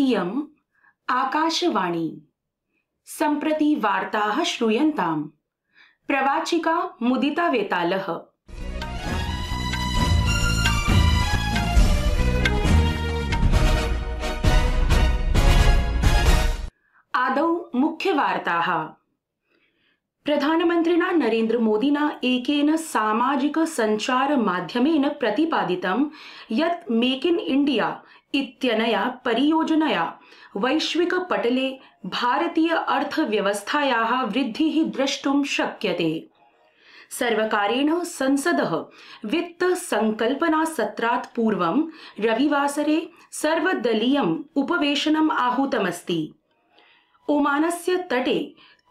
इयम् आकाशवाणी सम्प्रति वार्ताः श्रूयन्ताम् प्रवाचिका मुदिता वेतालः आदौ मुख्य मुख्यवार्ताः प्रधानमन्त्रिणा नरेन्द्रमोदिना एकेन सामाजिकसञ्चारमाध्यमेन प्रतिपादितं यत् मेक इन इण्डिया इत्यनया परियोजनया पटले भारतीय अर्थव्यवस्थायाः वृद्धिः द्रष्टुं शक्यते सर्वकारेण संसदः वित्तसङ्कल्पनासत्रात् पूर्वं रविवासरे सर्वदलीयम् उपवेशनम् आहूतमस्ति ओमानस्य तटे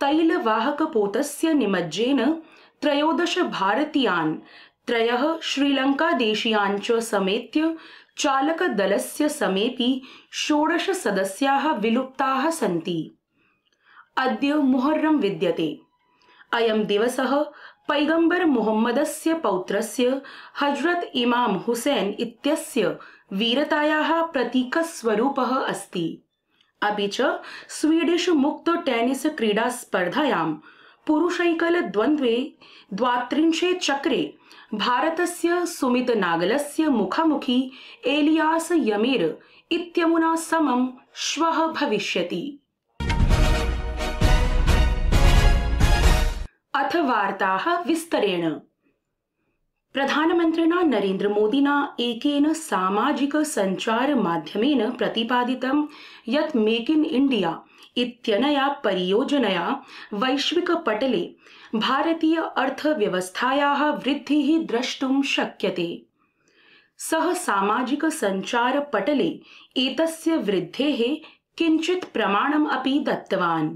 तैलवाहकपोतस्य निमज्जेन त्रयोदश भारतीयान् त्रयः श्रीलङ्कादेशीयान् च समेत्य चालकदलस्य समेऽपि षोडशसदस्याः विलुप्ताः सन्ति अद्य मुहर्रं विद्यते अयं दिवसः पैगम्बर् मोहम्मदस्य पौत्रस्य हजरत इमाम हुसैन इत्यस्य वीरतायाः प्रतीकस्वरूपः अस्ति अपि च स्वीडिश मुक्त टेनिस् क्रीडास्पर्धायां पुरुषैकलद्वन्द्वे द्वात्रिंशे चक्रे भारतस्य सुमितनागलस्य मुखामुखी एलियास यमीर इत्यमुना समं श्वः भविष्यति अथ वार्ताः विस्तरेण प्रधानमन्त्रिणा नरेन्द्रमोदिना एकेन सामाजिक सञ्चार माध्यमेन प्रतिपादितं यत् मेक इन इण्डिया इत्यनया परियोजनया पटले भारतीय अर्थव्यवस्थायाः वृद्धिः द्रष्टुं शक्यते सः पटले एतस्य वृद्धेः किञ्चित् प्रमाणम् अपि दत्तवान्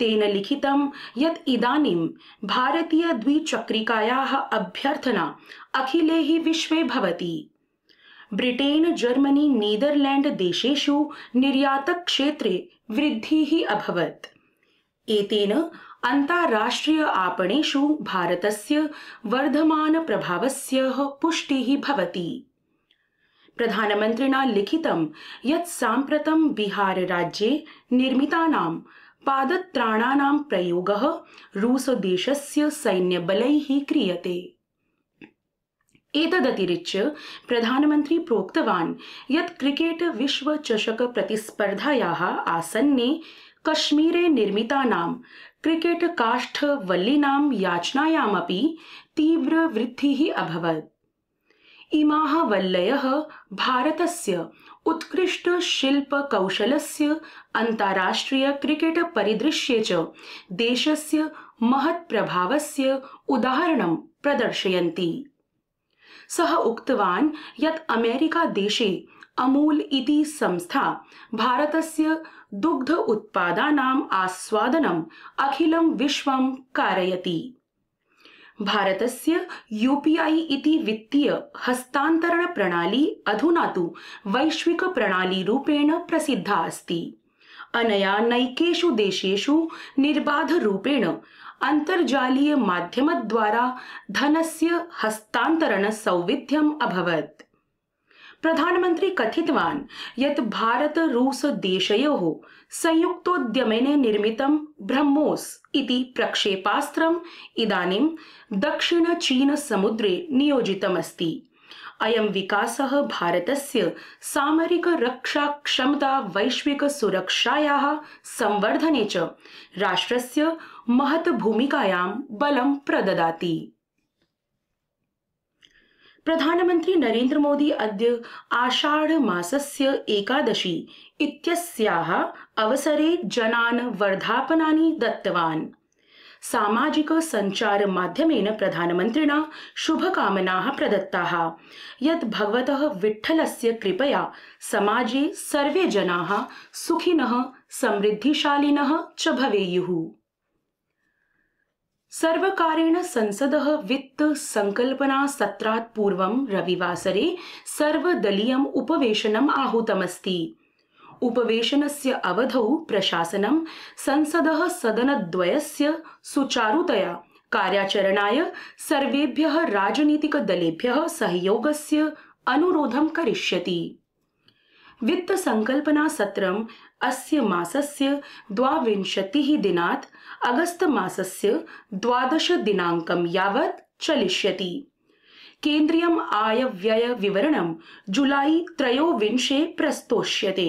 तेन लिखितं यत् इदानीं भारतीयद्विचक्रिकायाः अभ्यर्थना अखिले हि विश्वे भवति ब्रिटेन जर्मनी नीदरलैंड देशेषु वृद्धि ही अभवत एतेन अन्ताराष्ट्रिय आपणेषु भारतस्य वर्धमानप्रभावस्य पुष्टिः भवति प्रधानमन्त्रिणा लिखितं यत् साम्प्रतं बिहारराज्ये निर्मितानां पादत्राणानां प्रयोगः रूसदेशस्य सैन्यबलैः क्रियते एतदतिरिच्य प्रधानमंत्री प्रोक्तवान यत् क्रिकेट विश्व चषक प्रतिस्पर्धायाः आसन्ने कश्मीरे निर्मितानां क्रिकेट काष्ठ काष्ठवल्लीनां याचनायामपि वृद्धिः अभवत् इमाः वल्लयः भारतस्य उत्कृष्ट शिल्प कौशलस्य अंतरराष्ट्रीय क्रिकेट अन्ताराष्ट्रियक्रिकेटपरिदृश्ये च देशस्य महत्प्रभावस्य उदाहरणं प्रदर्शयन्ति सः उक्तवान् यत् देशे अमूल इति संस्था भारतस्य दुग्ध उत्पादानाम् आस्वादनम् अखिलं विश्वं कारयति भारतस्य यूपीआई इति वित्तीय हस्तांतरण प्रणाली अधुना तु वैश्विक प्रणाली रूपेण प्रसिद्धा अस्ति अनया नैकेषु देशेषु निर्बाध रूपेण द्वारा धन से ಹಸ್ತಾಂತರಣ सौविध्यम अभवत प्रधानमंत्री कथितवान् यत् भारत रूस देशयोः संयुक्तोद्यमेन निर्मितं ब्रह्मोस इति प्रक्षेपास्त्रम् इदानीं दक्षिण चीन समुद्रे नियोजितमस्ति अस्ति अयम भारत से सामरिक रक्षा क्षमता वैश्विक सुरक्षाया संवर्धने च राष्ट्रस्य महत भूमिकायां बलं प्रददाति प्रधानमंत्री नरेन्द्र मोदी अद्य आषाढमासस्य एकादशी इत्यस्याः अवसरे जनान वर्धापनानि दत्तवान् शुभ कामना प्रदत्ता प्रदत्ताः भगवत विठल से कृपया सामजे सर्वे जना सुखिन समृद्धिशालीन च भवेयुः सर्वकारेण संसद वित्त संकल्पना सत्रात् पूर्व रविवासरे सर्वदलीय उपवेशनम आहूतमस्ती उपवेशन उपवेशनस्य अवधौ प्रशासनं संसदः सदनद्वयस्य सुचारुतया कार्याचरणाय सर्वेभ्यः राजनीतिकदलेभ्यः सहयोगस्य अनुरोधं करिष्यति वित्तसङ्कल्पना सत्रम् अस्य मासस्य द्वाविंशतिः दिनात् अगस्तमासस्य द्वादशदिनाङ्कं यावत् चलिष्यति व्यय विवरण जुलाई त्रयोविंशे प्रस्तोष्यते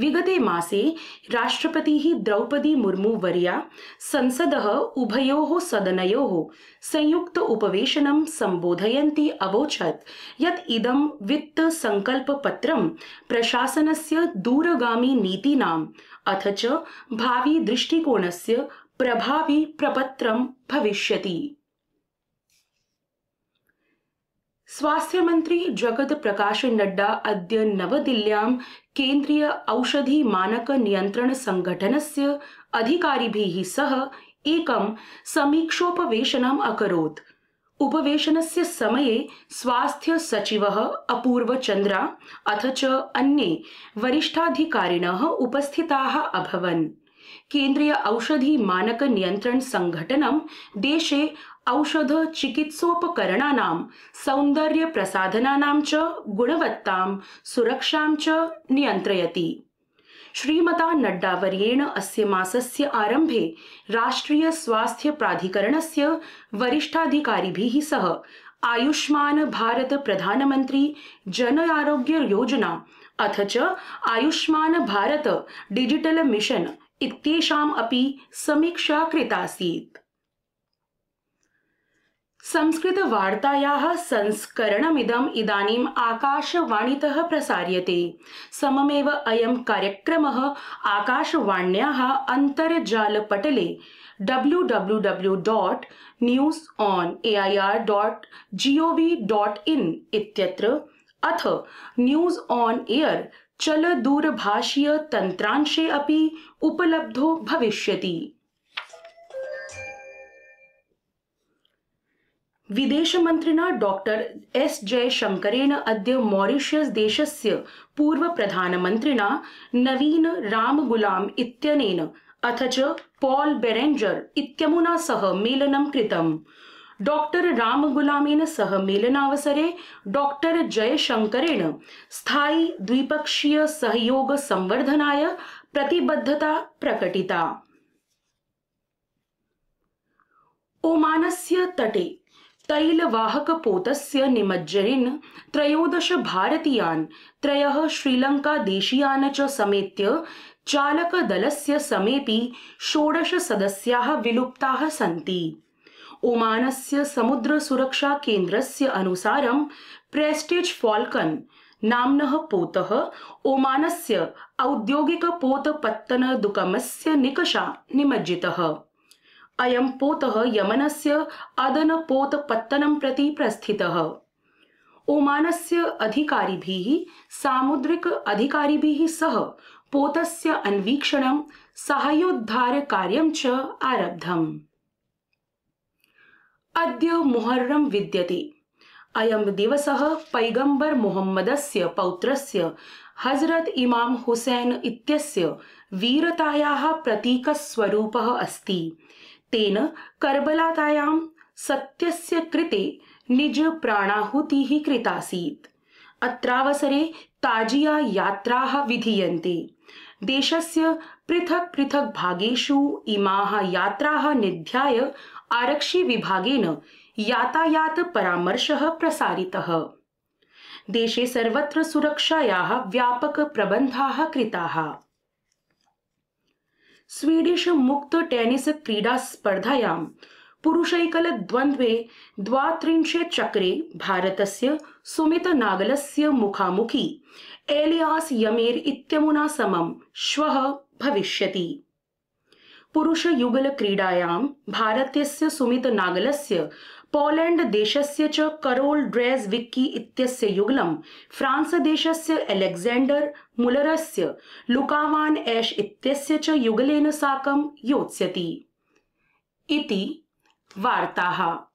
विगते मासे मुर्मू वर्या संसद उभयो सदनयोः संयुक्त उपवेशनं सम्बोधयन्ती अवोचत् यत् प्रशासन से दूरगामी दूरगामिनीतीनाम् अथ च दृष्टिकोण से प्रभावी प्रपत्र भविष्यति स्वास्थ्य मंत्री जगत प्रकाश नड्डा अद्य नवदिल्ल्यां केन्द्रीय औषधि मानक नियन्त्रण संघटनस्य अधिकारिभिः सह एकं समीक्षोपवेशनम् अकरोत् उपवेशनस्य समये स्वास्थ्य सचिवः चंद्रा अथ च अन्ये वरिष्ठाधिकारिणः उपस्थिताः अभवन् केंद्रीय औषधि मानक नियंत्रण संघटनम देशे औषध चिकित्सोपकरणानां सौन्दर्यप्रसाधनानां च गुणवत्तां सुरक्षां च नियन्त्रयति श्रीमता नड्डावर्येण अस्य मासस्य आरम्भे राष्ट्रियस्वास्थ्यप्राधिकरणस्य वरिष्ठाधिकारिभिः सह आयुष्मान भारत प्रधानमंत्री जन आरोग्य योजना अथ च आयुष्मान भारत डिजिटल मिशन इत्येषाम् अपि समीक्षा कृतासीत् संस्कृतवार्तायाः संस्करणमिदम् इदानीम् आकाशवाणीतः प्रसार्यते सममेव अयं कार्यक्रमः आकाशवाण्याः अन्तर्जालपटले W W W dot news on A I R dot G O we dot in इत्यत्र अथ न्यूस् आन् एयर् चल दूरभाषीय तंत्रांशे अपि उपलब्धो भविष्यति विदेश मंत्रिणा डॉक्टर एस जयशंकरेण अद्य देश देशस्य पूर्व प्रधानमंत्रि नवीन गुलाम इत्यनेन अथ च पॉल बेरेंजर इत्यमुना सह मेलनं कृतम् डॉक्टर राम गुलामीन सह मेलनावसरे डॉक्टर जयशङ्करेण स्थायी द्विपक्षीय सहयोग संवर्धनाय प्रतिबद्धता प्रकटिता ओमानस्य तटे तैलवाहकपोतस्य निमज्जनेन त्रयोदश भारतीयान् त्रयः श्रीलङ्कादेशीयान् च समेत्य समेपि षोडश षोडशसदस्याः विलुप्ताः सन्ति ओमानस्य समुद्रसुरक्षाकेन्द्रस्य अनुसारं प्रेस्टिज् फाल्कन् नाम्नः पोतः ओमानस्य औद्योगिकपोतपत्तनदुकमस्य निकषा निमज्जितः अयं पोतः यमनस्य अदनपोतपत्तनं प्रति प्रस्थितः ओमानस्य अधिकारिभिः सामुद्रिक अधिकारिभिः सह पोतस्य अन्वीक्षणं साहाय्योद्धारकार्यं च आरब्धम् अद्य मुहर्रम विद्यते अयम दिवस पैगंबर मोहम्मद से पौत्र हजरत इमाम हुसैन इत्यस्य वीरतायाः अस्त तेन कर्बलातायां सत्यस्य कृते निज प्राणाहुति कृतासीत् अत्रावसरे ताजिया यात्राः विधीयन्ते देशस्य पृथक पृथक भागेशु इमाः यात्राः निध्याय यातायात परामर्श प्रसारितः देशे सर्वत्र सुरक्षायाः व्यापकप्रबन्धाः कृताः स्वीडिश मुक्त टेनिस क्रीडास्पर्धायां पुरुषैकलद्वन्द्वे द्वात्रिंशे चक्रे भारतस्य सुमित नागलस्य मुखामुखी मुखी एलियास इत्यमुना समं श्वः भविष्यति पुरुष युगल पुरुषयुगलक्रीडायां भारतस्य सुमित नागलस्य पोलैंड देशस्य च करोल ड्रेज विक्की इत्यस्य युगलम फ्रांस देशस्य एलेक्जेंडर मुलरस्य लुकावान एश इत्यस्य च युगलेन साकं योत्स्यति इति वार्ताः